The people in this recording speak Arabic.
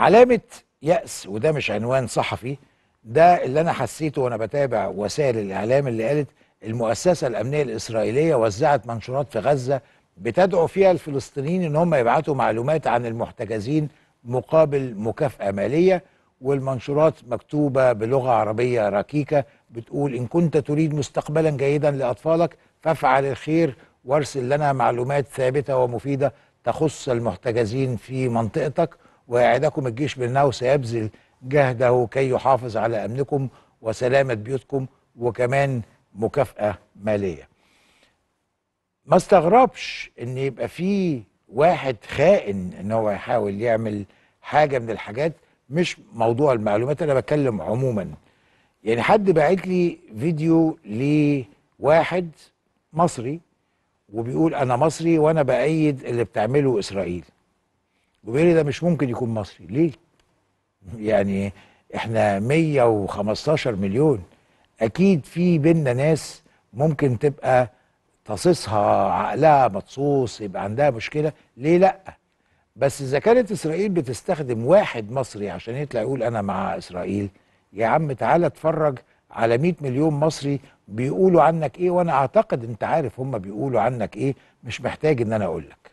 علامة يأس وده مش عنوان صحفي ده اللي أنا حسيته وأنا بتابع وسائل الإعلام اللي قالت المؤسسة الأمنية الإسرائيلية وزعت منشورات في غزة بتدعو فيها الفلسطينيين إن هم يبعتوا معلومات عن المحتجزين مقابل مكافأة مالية والمنشورات مكتوبة بلغة عربية ركيكة بتقول إن كنت تريد مستقبلا جيدا لأطفالك فافعل الخير وارسل لنا معلومات ثابتة ومفيدة تخص المحتجزين في منطقتك ويعدكم الجيش بأنه سيبذل جهده كي يحافظ على أمنكم وسلامة بيوتكم وكمان مكافأة مالية ما استغربش ان يبقى في واحد خائن ان هو يحاول يعمل حاجه من الحاجات مش موضوع المعلومات انا بتكلم عموما يعني حد باعت لي فيديو لواحد مصري وبيقول انا مصري وانا بايد اللي بتعمله اسرائيل جوبيري ده مش ممكن يكون مصري ليه يعني احنا 115 مليون اكيد في بينا ناس ممكن تبقى تصيصها عقلها مطصوص يبقى عندها مشكله ليه لا بس اذا كانت اسرائيل بتستخدم واحد مصري عشان يطلع يقول انا مع اسرائيل يا عم تعالى اتفرج على 100 مليون مصري بيقولوا عنك ايه وانا اعتقد انت عارف هم بيقولوا عنك ايه مش محتاج ان انا اقول لك